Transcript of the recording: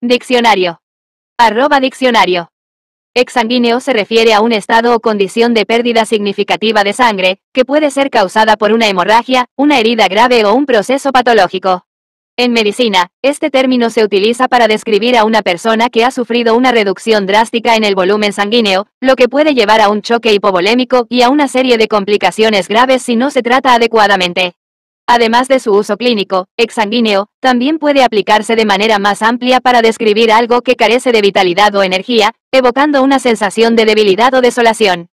Diccionario. Arroba diccionario. Exsanguíneo se refiere a un estado o condición de pérdida significativa de sangre, que puede ser causada por una hemorragia, una herida grave o un proceso patológico. En medicina, este término se utiliza para describir a una persona que ha sufrido una reducción drástica en el volumen sanguíneo, lo que puede llevar a un choque hipovolémico y a una serie de complicaciones graves si no se trata adecuadamente. Además de su uso clínico, exsanguíneo, también puede aplicarse de manera más amplia para describir algo que carece de vitalidad o energía, evocando una sensación de debilidad o desolación.